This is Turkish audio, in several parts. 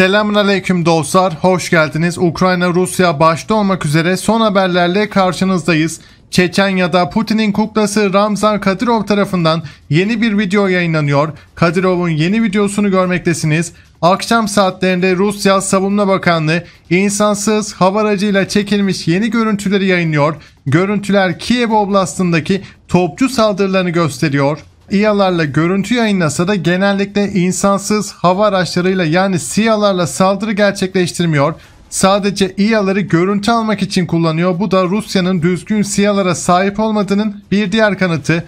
Selamun Aleyküm dostlar, hoş geldiniz. Ukrayna, Rusya başta olmak üzere son haberlerle karşınızdayız. Çeçenya'da Putin'in kuklası Ramzan Kadirov tarafından yeni bir video yayınlanıyor. Kadirov'un yeni videosunu görmektesiniz. Akşam saatlerinde Rusya Savunma Bakanlığı insansız hava aracıyla çekilmiş yeni görüntüleri yayınlıyor. Görüntüler Kiev Oblastı'ndaki topçu saldırılarını gösteriyor. İyalarla görüntü yayınlasa da genellikle insansız hava araçlarıyla yani SİA'larla saldırı gerçekleştirmiyor. Sadece İyaları görüntü almak için kullanıyor. Bu da Rusya'nın düzgün SİA'lara sahip olmadığının bir diğer kanıtı.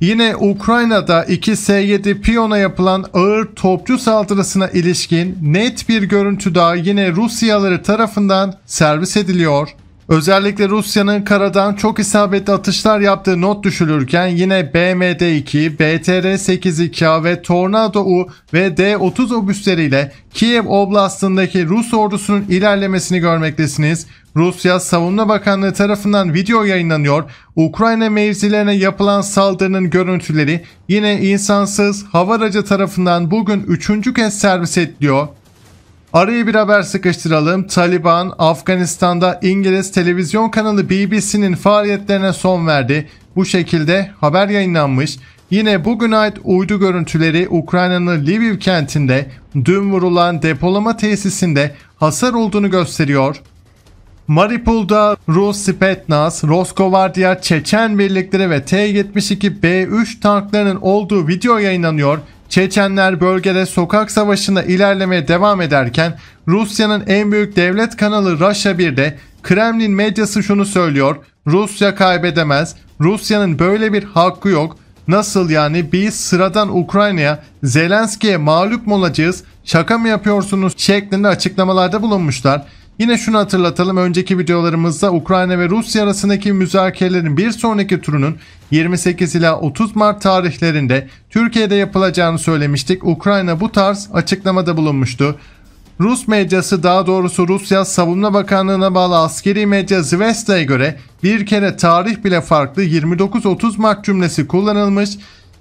Yine Ukrayna'da 2 S-7 Piona yapılan ağır topçu saldırısına ilişkin net bir görüntü daha yine Rusyaları tarafından servis ediliyor. Özellikle Rusya'nın karadan çok isabetli atışlar yaptığı not düşülürken yine BMD-2, BTR-82 ve Tornado-U ve D-30 obüsleriyle Kiev Oblastı'ndaki Rus ordusunun ilerlemesini görmektesiniz. Rusya Savunma Bakanlığı tarafından video yayınlanıyor. Ukrayna mevzilerine yapılan saldırının görüntüleri yine insansız hava aracı tarafından bugün 3. kez servis ediliyor. Ara'yı bir haber sıkıştıralım. Taliban, Afganistan'da İngiliz televizyon kanalı BBC'nin faaliyetlerine son verdi. Bu şekilde haber yayınlanmış. Yine bugün ait uydu görüntüleri Ukrayna'nın Lviv kentinde dün vurulan depolama tesisinde hasar olduğunu gösteriyor. Maripol'da Rus Spetsnaz, Roskovardiyar, Çeçen birlikleri ve T-72B3 tanklarının olduğu video yayınlanıyor. Çeçenler bölgede sokak savaşında ilerlemeye devam ederken Rusya'nın en büyük devlet kanalı Russia 1'de Kremlin medyası şunu söylüyor. Rusya kaybedemez. Rusya'nın böyle bir hakkı yok. Nasıl yani biz sıradan Ukrayna'ya Zelenski'ye mağlup mu olacağız? Şaka mı yapıyorsunuz? şeklinde açıklamalarda bulunmuşlar. Yine şunu hatırlatalım önceki videolarımızda Ukrayna ve Rusya arasındaki müzakerelerin bir sonraki turunun 28 ila 30 Mart tarihlerinde Türkiye'de yapılacağını söylemiştik. Ukrayna bu tarz açıklamada bulunmuştu. Rus medyası daha doğrusu Rusya Savunma Bakanlığı'na bağlı askeri medya Zvesta'ya göre bir kere tarih bile farklı 29-30 Mart cümlesi kullanılmış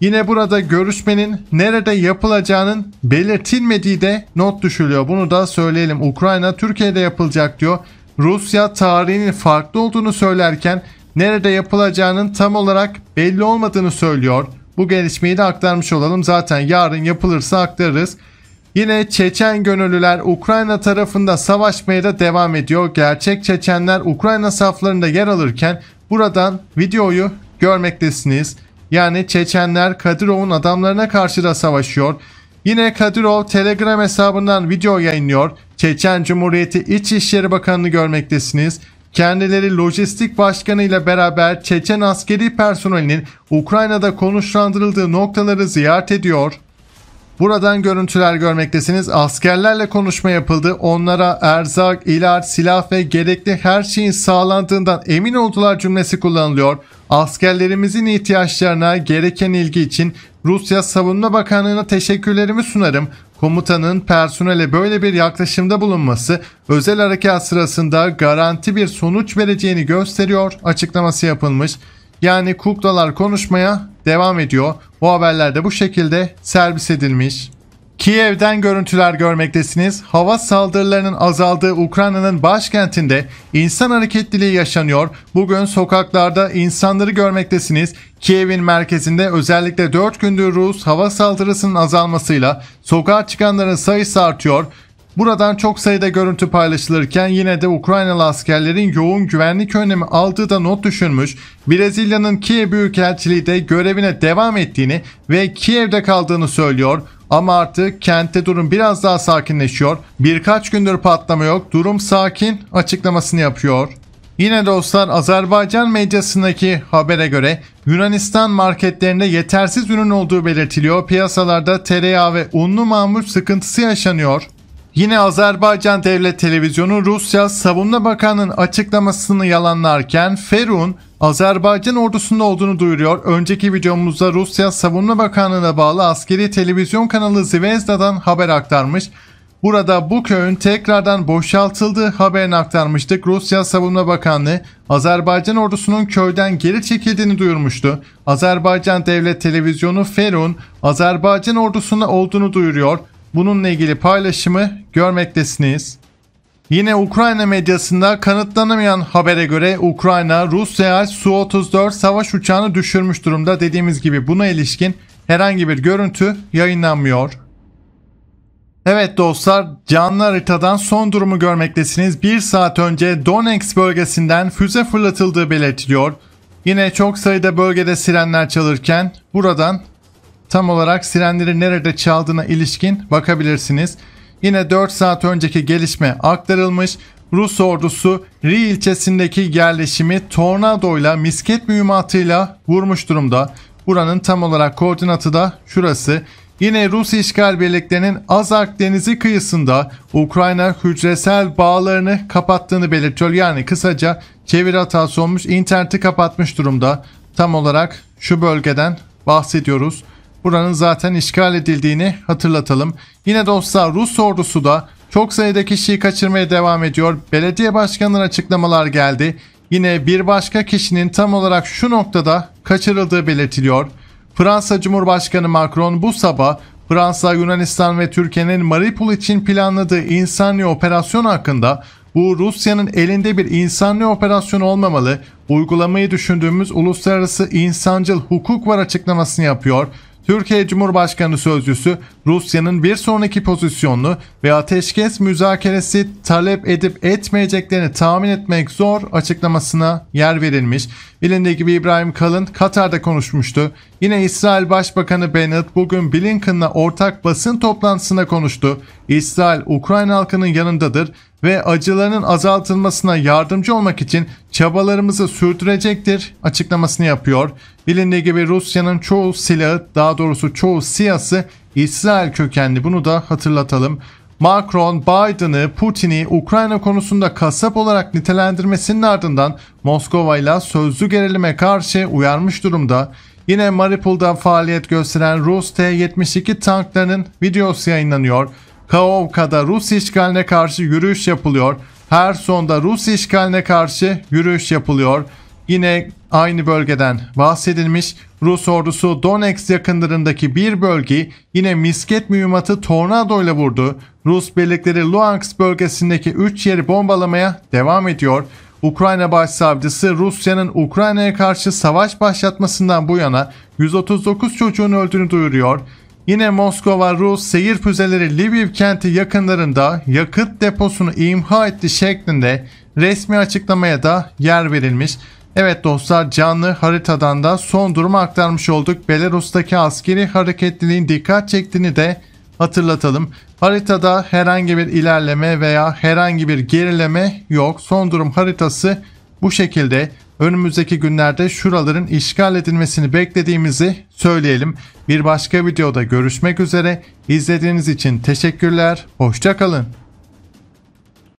Yine burada görüşmenin nerede yapılacağının belirtilmediği de not düşülüyor. Bunu da söyleyelim. Ukrayna Türkiye'de yapılacak diyor. Rusya tarihinin farklı olduğunu söylerken nerede yapılacağının tam olarak belli olmadığını söylüyor. Bu gelişmeyi de aktarmış olalım. Zaten yarın yapılırsa aktarırız. Yine Çeçen gönüllüler Ukrayna tarafında savaşmaya da devam ediyor. Gerçek Çeçenler Ukrayna saflarında yer alırken buradan videoyu görmektesiniz yani Çeçenler Kadirov'un adamlarına karşı da savaşıyor. Yine Kadirov Telegram hesabından video yayınlıyor. Çeçen Cumhuriyeti İçişleri Bakanı'nı görmektesiniz. Kendileri lojistik başkanı ile beraber Çeçen askeri personelinin Ukrayna'da konuşlandırıldığı noktaları ziyaret ediyor. Buradan görüntüler görmektesiniz. Askerlerle konuşma yapıldı. Onlara erzak, ilaç, silah ve gerekli her şeyin sağlandığından emin oldular cümlesi kullanılıyor. Askerlerimizin ihtiyaçlarına gereken ilgi için Rusya Savunma Bakanlığı'na teşekkürlerimi sunarım. Komutanın personele böyle bir yaklaşımda bulunması özel harekat sırasında garanti bir sonuç vereceğini gösteriyor açıklaması yapılmış. Yani kuklalar konuşmaya devam ediyor. Bu haberlerde bu şekilde servis edilmiş. Kiev'den görüntüler görmektesiniz. Hava saldırılarının azaldığı Ukrayna'nın başkentinde insan hareketliliği yaşanıyor. Bugün sokaklarda insanları görmektesiniz. Kiev'in merkezinde özellikle 4 gündür Rus hava saldırısının azalmasıyla sokağa çıkanların sayısı artıyor. Buradan çok sayıda görüntü paylaşılırken yine de Ukraynalı askerlerin yoğun güvenlik önlemi aldığı da not düşünmüş. Brezilya'nın Kiev Büyükelçiliği de görevine devam ettiğini ve Kiev'de kaldığını söylüyor. Ama artık kentte durum biraz daha sakinleşiyor. Birkaç gündür patlama yok. Durum sakin açıklamasını yapıyor. Yine dostlar Azerbaycan medyasındaki habere göre Yunanistan marketlerinde yetersiz ürün olduğu belirtiliyor. Piyasalarda tereyağı ve unlu mamul sıkıntısı yaşanıyor. Yine Azerbaycan Devlet Televizyonu Rusya Savunma Bakanı'nın açıklamasını yalanlarken Ferun Azerbaycan ordusunda olduğunu duyuruyor. Önceki videomuzda Rusya Savunma Bakanlığı'na bağlı askeri televizyon kanalı Zvezda'dan haber aktarmış. Burada bu köyün tekrardan boşaltıldığı haberini aktarmıştık. Rusya Savunma Bakanlığı Azerbaycan ordusunun köyden geri çekildiğini duyurmuştu. Azerbaycan Devlet Televizyonu Ferun Azerbaycan ordusunda olduğunu duyuruyor bununla ilgili paylaşımı görmektesiniz. Yine Ukrayna medyasında kanıtlanamayan habere göre Ukrayna Rusya'ya Su-34 savaş uçağını düşürmüş durumda. Dediğimiz gibi buna ilişkin herhangi bir görüntü yayınlanmıyor. Evet dostlar canlı haritadan son durumu görmektesiniz. Bir saat önce Donetsk bölgesinden füze fırlatıldığı belirtiliyor. Yine çok sayıda bölgede sirenler çalırken buradan tam olarak sirenleri nerede çaldığına ilişkin bakabilirsiniz. Yine 4 saat önceki gelişme aktarılmış. Rus ordusu Ri ilçesindeki yerleşimi tornadoyla misket mühimmatıyla vurmuş durumda. Buranın tam olarak koordinatı da şurası. Yine Rus işgal birliklerinin Azak Denizi kıyısında Ukrayna hücresel bağlarını kapattığını belirtiyor. Yani kısaca çeviri hatası olmuş interneti kapatmış durumda. Tam olarak şu bölgeden bahsediyoruz buranın zaten işgal edildiğini hatırlatalım. Yine dostlar Rus ordusu da çok sayıda kişiyi kaçırmaya devam ediyor. Belediye başkanının açıklamalar geldi. Yine bir başka kişinin tam olarak şu noktada kaçırıldığı belirtiliyor. Fransa Cumhurbaşkanı Macron bu sabah Fransa, Yunanistan ve Türkiye'nin Mariupol için planladığı insanlı operasyon hakkında bu Rusya'nın elinde bir insanlı operasyon olmamalı, uygulamayı düşündüğümüz uluslararası insancıl hukuk var açıklamasını yapıyor. Türkiye Cumhurbaşkanı Sözcüsü Rusya'nın bir sonraki pozisyonunu ve ateşkes müzakeresi talep edip etmeyeceklerini tahmin etmek zor açıklamasına yer verilmiş. Bilindiği gibi İbrahim Kalın Katar'da konuşmuştu. Yine İsrail Başbakanı Bennett bugün Blinken'la ortak basın toplantısında konuştu. İsrail Ukrayna halkının yanındadır ve acılarının azaltılmasına yardımcı olmak için çabalarımızı sürdürecektir açıklamasını yapıyor. Bilindiği gibi Rusya'nın çoğu silahı daha doğrusu çoğu siyası İsrail kökenli bunu da hatırlatalım. Macron, Biden'ı, Putin'i Ukrayna konusunda kasap olarak nitelendirmesinin ardından Moskova ile sözlü gerilime karşı uyarmış durumda. Yine Mariupol'da faaliyet gösteren Rus T-72 tanklarının videosu yayınlanıyor. Kaovka'da Rus işgaline karşı yürüyüş yapılıyor. Her sonda Rus işgaline karşı yürüyüş yapılıyor. Yine aynı bölgeden bahsedilmiş Rus ordusu Donetsk yakınlarındaki bir bölgeyi yine misket mühimmatı tornado ile vurdu. Rus birlikleri Luhansk bölgesindeki 3 yeri bombalamaya devam ediyor. Ukrayna Başsavcısı Rusya'nın Ukrayna'ya karşı savaş başlatmasından bu yana 139 çocuğun öldüğünü duyuruyor. Yine Moskova Rus seyir füzeleri Lviv kenti yakınlarında yakıt deposunu imha etti şeklinde resmi açıklamaya da yer verilmiş. Evet dostlar canlı haritadan da son durumu aktarmış olduk. Belarus'taki askeri hareketliliğin dikkat çektiğini de hatırlatalım. Haritada herhangi bir ilerleme veya herhangi bir gerileme yok. Son durum haritası bu şekilde önümüzdeki günlerde şuraların işgal edilmesini beklediğimizi söyleyelim. Bir başka videoda görüşmek üzere. İzlediğiniz için teşekkürler. Hoşçakalın.